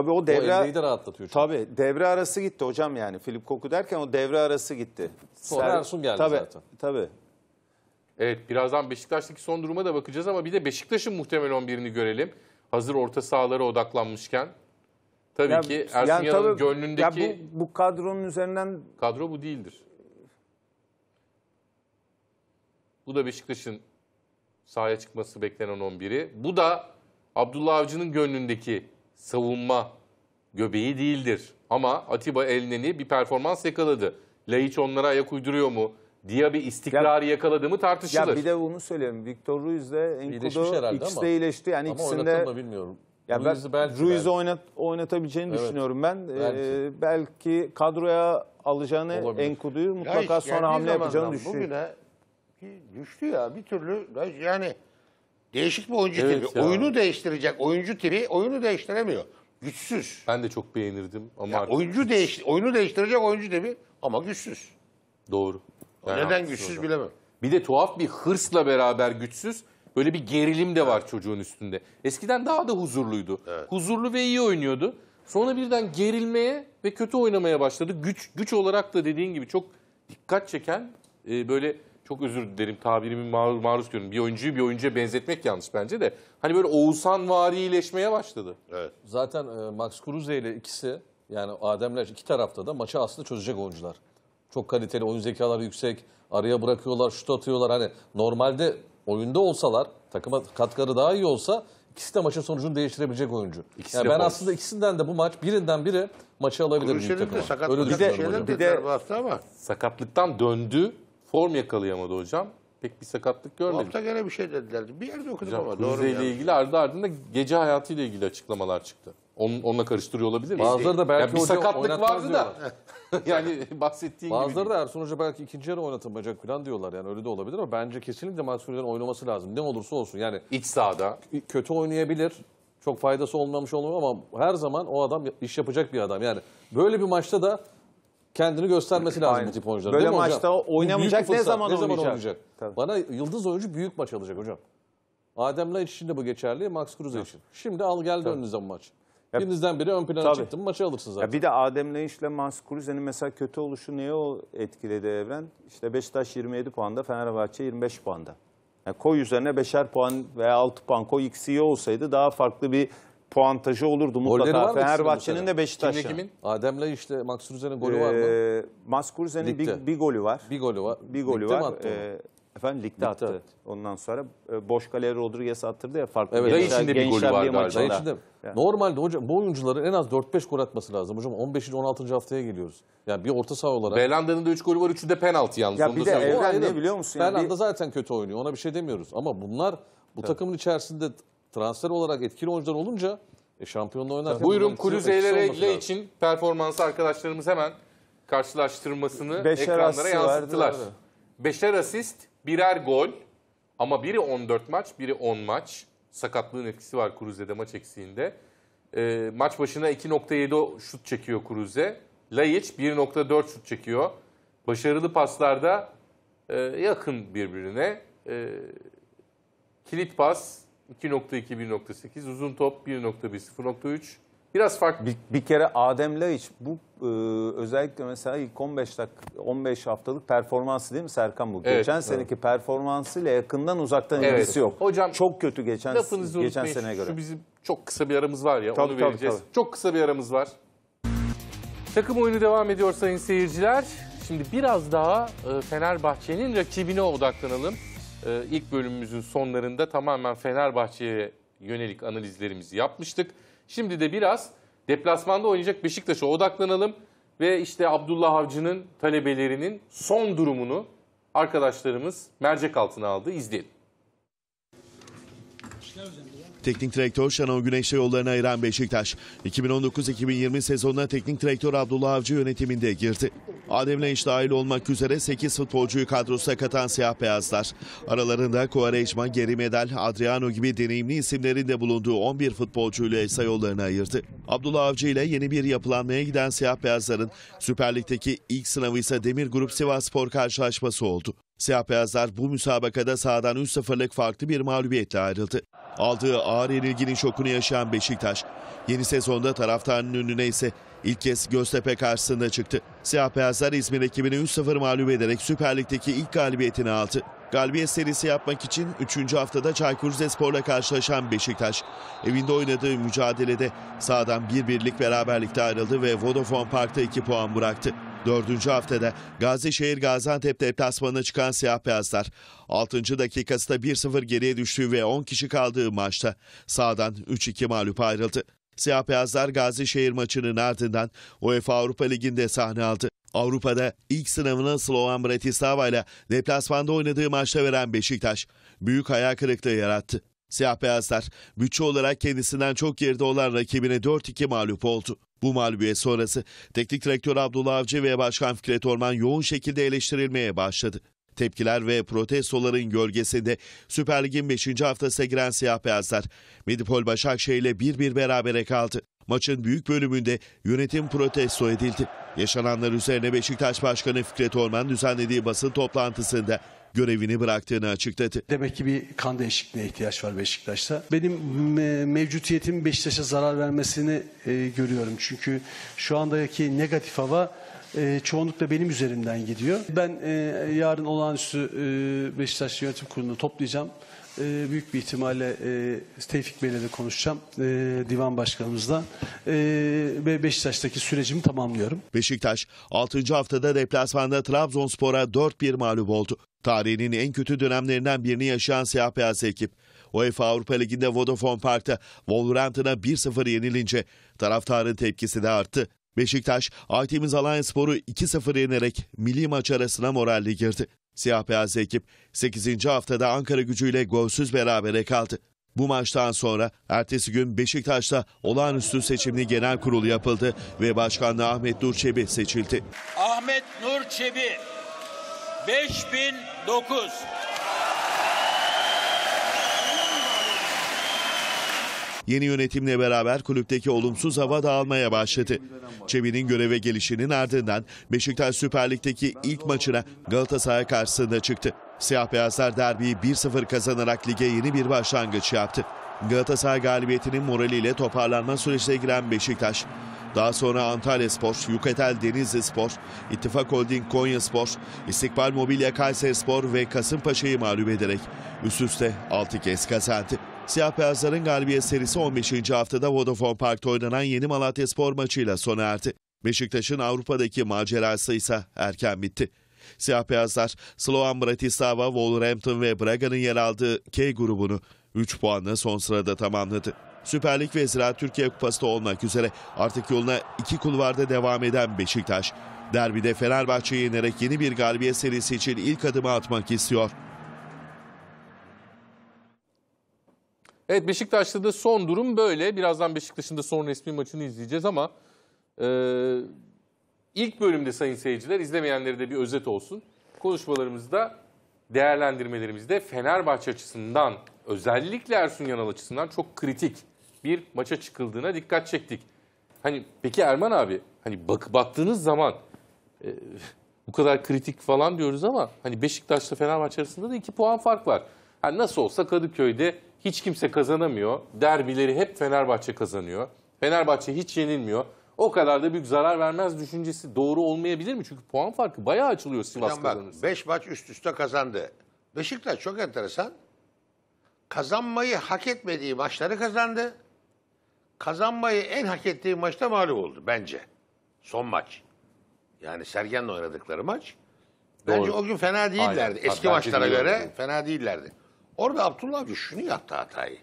Tabii o devre... O de rahatlatıyor. Çünkü. Tabii devre arası gitti hocam yani. Filip Koku derken o devre arası gitti. Sonra Ser... Ersun geldi tabii, zaten. Tabii. Evet birazdan Beşiktaş'taki son duruma da bakacağız ama bir de Beşiktaş'ın muhtemel 11'ini görelim. Hazır orta sahalara odaklanmışken. Tabii ya, ki Ersun yani Yanal'ın gönlündeki... Ya bu, bu kadronun üzerinden... Kadro bu değildir. Bu da Beşiktaş'ın sahaya çıkması beklenen 11'i. Bu da Abdullah Avcı'nın gönlündeki savunma göbeği değildir. Ama Atiba Elneni bir performans yakaladı. Laiç onlara ayak uyduruyor mu? Diye bir istikrarı ya, yakaladı mı tartışılır. Ya bir de onu söyleyeyim. Victor Ruiz de Enkudu ikisi de iyileşti. Yani ama ikisinde... oynatır mı bilmiyorum. Ya ben Ruiz'i Ruiz oynat, oynatabileceğini evet. düşünüyorum ben. Ee, belki. Ee, belki kadroya alacağını Olabilir. Enkudu'yu mutlaka Raiç, sonra yani hamle yapacağını düşünüyorum. Bugüne düştü ya bir türlü Raiç, yani Değişik bir oyuncu Evet tipi. ya. Oyunu değiştirecek oyuncu tipi oyunu değiştiremiyor. Güçsüz. Ben de çok beğenirdim ama Ya oyuncu değiş oyunu değiştirecek oyuncu tipi ama güçsüz. doğru. Ben Neden güçsüz orada. bilemem. Bir de tuhaf bir hırsla beraber güçsüz böyle bir gerilim de var çocuğun üstünde. Eskiden daha da huzurluydu. Huzurlu ve iyi oynuyordu. Sonra birden gerilmeye ve kötü oynamaya başladı. Güç güç olarak da dediğin gibi çok dikkat çeken e, böyle çok özür dilerim tabirimi maruz, maruz görün. Bir oyuncuyu bir oyuncuya benzetmek yanlış bence de. Hani böyle Oğuzhan varileşmeye başladı. Evet. Zaten e, Max Kruse ile ikisi yani Ademler iki tarafta da maçı aslında çözecek oyuncular. Çok kaliteli, oyun zekaları yüksek. Araya bırakıyorlar, şut atıyorlar. Hani normalde oyunda olsalar, takıma katkıları daha iyi olsa ikisi de maçın sonucunu değiştirebilecek oyuncu. İkisi yani ben aslında ikisinden de bu maç birinden biri maçı alabilir. Kuruşenin de bir de, bir de sakatlıktan döndü. Form yakalayamadı hocam. Pek bir sakatlık Bu görmedim. hafta gene bir şey dediler. Bir yerde okudum Hocam ama doğru mu? ile ilgili ardı ardında gece hayatıyla ilgili açıklamalar çıktı. Onun, onunla karıştırıyor olabilir mi? Bazıları da belki Ya bir sakatlık vardı da. yani bahsettiğin gibi. Bazıları da Ersun Hoca belki ikinci yarı oynatamayacak falan diyorlar. Yani öyle de olabilir ama bence kesinlikle Mansur oynaması lazım. Ne olursa olsun. Yani iç sahada. kötü oynayabilir. Çok faydası olmamış olmuyor ama her zaman o adam iş yapacak bir adam. Yani böyle bir maçta da kendini göstermesi lazım Aynen. bu tip oyuncuların. Böyle maçta hocam? oynamayacak ne zaman, ne zaman oynayacak? oynayacak? Bana yıldız oyuncu büyük maç alacak hocam. Adem Laiç için de bu geçerli, Max Kruse evet. için. Şimdi al geldi Tabii. önünüze bu maç. Ya, Birinizden biri ön plana çıktı mı maçı alırsın zaten. Ya bir de Adem Laiç'le Max Kruse'nin mesela kötü oluşu neye o etkiledi Evren? İşte Beşiktaş 27 puanda, Fenerbahçe 25 puanda. Yani koy üzerine 5'er puan veya 6 puan koy ikisi iyi e olsaydı daha farklı bir puantajı olurdu Golleri var mutlaka. mı Fenerbahçe'nin de Beşiktaş'a. kimin? Adem'le işte Max Rüzen'in golü var mı? Ee, Maskurzen'in Ligde. bir, bir golü var. Bir golü var. Bir golü Ligde var. attı Ee, efendim ligde, attı. attı. Ondan sonra e, boş kaleye Rodriguez attırdı ya farklı. Evet, Gençler- Zayiş'in de bir golü var galiba. içinde Yani. normalde hocam bu oyuncuların en az 4-5 gol atması lazım hocam. 15. 16. haftaya geliyoruz. Yani bir orta saha olarak. Belanda'nın da 3 golü var. 3'ü de penaltı yalnız. Ya bir de söyleyeyim. Evren ne biliyor musun? Yani Belhanda bir- zaten kötü oynuyor. Ona bir şey demiyoruz. Ama bunlar bu takımın içerisinde transfer olarak etkili oyuncular olunca e, şampiyonla oynarken... Buyurun Kuruzeylere için performansı arkadaşlarımız hemen karşılaştırmasını Beşer ekranlara yansıttılar. Beşer asist, birer gol ama biri 14 maç, biri 10 maç. Sakatlığın etkisi var Kuruze'de maç eksiğinde. E, maç başına 2.7 şut çekiyor Kuruze. Lajic 1.4 şut çekiyor. Başarılı paslarda e, yakın birbirine. E, kilit pas, 2.2, 1.8. Uzun top 1.1, 0.3. Biraz farklı. Bir, bir kere Adem Laiç bu e, özellikle mesela ilk 15 dakika 15 haftalık performansı değil mi Serkan bu? Evet, geçen evet. seneki performansıyla yakından uzaktan evet. ilgisi yok. Hocam çok kötü geçen geçen seneye göre. Şu bizim çok kısa bir aramız var ya tabii, onu vereceğiz. Tabii, tabii. Çok kısa bir aramız var. Takım oyunu devam ediyor sayın seyirciler. Şimdi biraz daha e, Fenerbahçe'nin rakibine odaklanalım e, ilk bölümümüzün sonlarında tamamen Fenerbahçe'ye yönelik analizlerimizi yapmıştık. Şimdi de biraz deplasmanda oynayacak Beşiktaş'a odaklanalım ve işte Abdullah Avcı'nın talebelerinin son durumunu arkadaşlarımız mercek altına aldı. İzleyelim. Teknik direktör Şenol Güneş'e yollarını ayıran Beşiktaş, 2019-2020 sezonuna teknik direktör Abdullah Avcı yönetiminde girdi. Adem Lenç dahil olmak üzere 8 futbolcuyu kadrosuna katan siyah beyazlar. Aralarında Kovarejma, Geri Medel, Adriano gibi deneyimli isimlerin de bulunduğu 11 futbolcuyla ise yollarını ayırdı. Abdullah Avcı ile yeni bir yapılanmaya giden siyah beyazların Süper Lig'deki ilk sınavı ise Demir Grup Sivas Spor karşılaşması oldu. Siyah beyazlar bu müsabakada sahadan 3 sıfırlık farklı bir mağlubiyetle ayrıldı. Aldığı ağır yenilginin şokunu yaşayan Beşiktaş, yeni sezonda taraftarının önüne ise ilk kez Göztepe karşısında çıktı. Siyah beyazlar İzmir ekibini 3-0 mağlup ederek Süper Lig'deki ilk galibiyetini aldı. Galibiyet serisi yapmak için 3. haftada Çaykur Rizespor'la karşılaşan Beşiktaş, evinde oynadığı mücadelede sahadan bir birlik beraberlikte ayrıldı ve Vodafone Park'ta 2 puan bıraktı. Dördüncü haftada Gazişehir Gaziantep deplasmanına çıkan siyah beyazlar 6. dakikasında 1-0 geriye düştüğü ve 10 kişi kaldığı maçta sağdan 3-2 mağlup ayrıldı. Siyah beyazlar Gazişehir maçının ardından UEFA Avrupa Ligi'nde sahne aldı. Avrupa'da ilk sınavını Slovan Bratislava ile deplasmanda oynadığı maçta veren Beşiktaş büyük hayal kırıklığı yarattı. Siyah beyazlar bütçe olarak kendisinden çok geride olan rakibine 4-2 mağlup oldu. Bu mağlubiyet sonrası teknik direktör Abdullah Avcı ve Başkan Fikret Orman yoğun şekilde eleştirilmeye başladı. Tepkiler ve protestoların gölgesinde Süper Lig'in 5. haftasına giren siyah beyazlar Medipol Başakşehir ile bir bir berabere kaldı. Maçın büyük bölümünde yönetim protesto edildi. Yaşananlar üzerine Beşiktaş Başkanı Fikret Orman düzenlediği basın toplantısında görevini bıraktığını açıkladı. Demek ki bir kan değişikliğine ihtiyaç var Beşiktaş'ta. Benim mevcutiyetim Beşiktaş'a zarar vermesini e, görüyorum. Çünkü şu andaki negatif hava e, çoğunlukla benim üzerimden gidiyor. Ben e, yarın olağanüstü e, Beşiktaş Yönetim Kurulu'nu toplayacağım e, büyük bir ihtimalle e, Tevfik Bey'le de konuşacağım e, divan başkanımızla e, ve Beşiktaş'taki sürecimi tamamlıyorum. Beşiktaş 6. haftada deplasmanda Trabzonspor'a 4-1 mağlup oldu. Tarihinin en kötü dönemlerinden birini yaşayan siyah beyaz ekip. UEFA Avrupa Ligi'nde Vodafone Park'ta Wolverhampton'a 1-0 yenilince taraftarın tepkisi de arttı. Beşiktaş, Aytemiz Sporu 2-0 yenerek milli maç arasına moralli girdi. Siyah beyaz ekip 8. haftada Ankara gücüyle golsüz berabere kaldı. Bu maçtan sonra ertesi gün Beşiktaş'ta olağanüstü seçimli genel kurulu yapıldı ve başkanlığı Ahmet Nur Çebi seçildi. Ahmet Nur Çebi 5009 Yeni yönetimle beraber kulüpteki olumsuz hava dağılmaya başladı. Çevi'nin göreve gelişinin ardından Beşiktaş Süper Lig'deki ilk maçına Galatasaray karşısında çıktı. Siyah beyazlar derbiyi 1-0 kazanarak lige yeni bir başlangıç yaptı. Galatasaray galibiyetinin moraliyle toparlanma sürecine giren Beşiktaş, daha sonra Antalya Spor, Yukatel Denizli Spor, İttifak Holding Konya Spor, İstikbal Mobilya Kayseri Spor ve Kasımpaşa'yı mağlup ederek üst üste 6 kez kazandı. Siyah Beyazların galibiyet serisi 15. haftada Vodafone Park'ta oynanan yeni Malatya Spor maçıyla sona erdi. Beşiktaş'ın Avrupa'daki macerası ise erken bitti. Siyah Beyazlar, Slovan Bratislava, Wolverhampton ve Braga'nın yer aldığı K grubunu 3 puanla son sırada tamamladı. Süper Lig ve Ziraat Türkiye Kupası da olmak üzere artık yoluna iki kulvarda devam eden Beşiktaş, derbide Fenerbahçe'yi yenerek yeni bir galibiyet serisi için ilk adımı atmak istiyor. Evet Beşiktaş'ta da son durum böyle. Birazdan Beşiktaş'ın da son resmi maçını izleyeceğiz ama e, ilk bölümde sayın seyirciler izlemeyenlere de bir özet olsun. Konuşmalarımızda değerlendirmelerimizde Fenerbahçe açısından özellikle Ersun Yanal açısından çok kritik bir maça çıkıldığına dikkat çektik. Hani peki Erman abi hani bak baktığınız zaman e, bu kadar kritik falan diyoruz ama hani Beşiktaş'ta Fenerbahçe arasında da iki puan fark var. Yani nasıl olsa Kadıköy'de hiç kimse kazanamıyor. Derbileri hep Fenerbahçe kazanıyor. Fenerbahçe hiç yenilmiyor. O kadar da büyük zarar vermez düşüncesi doğru olmayabilir mi? Çünkü puan farkı bayağı açılıyor Sivas Hocam kazanırsa. 5 maç üst üste kazandı. Beşiktaş çok enteresan. Kazanmayı hak etmediği maçları kazandı. Kazanmayı en hak ettiği maçta mağlup oldu bence. Son maç. Yani Sergen'le oynadıkları maç. Bence o gün fena değillerdi. Eski Bence maçlara göre fena değillerdi. Orada Abdullah Avcı şunu yaptı hatayı.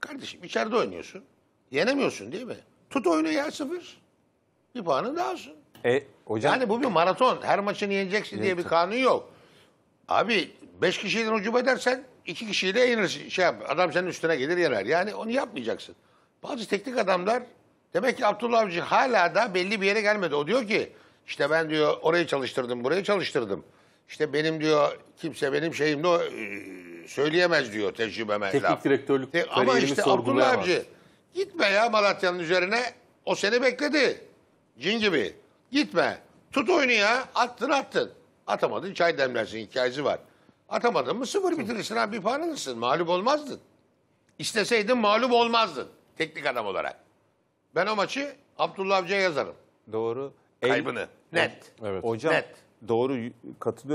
Kardeşim içeride oynuyorsun. Yenemiyorsun değil mi? Tut oyunu yer sıfır. Bir puanın daha olsun. E, hocam... Yani bu bir maraton. Her maçını yeneceksin diye bir kanun yok. Abi beş kişiden hücum edersen iki kişiyle yenirsin. Şey yap, adam senin üstüne gelir yener. Yani onu yapmayacaksın. Bazı teknik adamlar demek ki Abdullah Avcı hala da belli bir yere gelmedi. O diyor ki işte ben diyor orayı çalıştırdım, burayı çalıştırdım. İşte benim diyor kimse benim şeyimde e, söyleyemez diyor tecrübeme. Teknik laf. direktörlük Te Ama işte Abdullah abici gitme ya Malatya'nın üzerine o seni bekledi. Cin gibi. Gitme. Tut oyunu ya. Attın attın. Atamadın çay demlersin hikayesi var. Atamadın mı sıfır bitirirsin abi bir puan Mağlup olmazdın. İsteseydin mağlup olmazdın. Teknik adam olarak. Ben o maçı Abdullah Avcı'ya yazarım. Doğru. Kaybını. Net. Evet. Hocam Net. doğru katılıyor.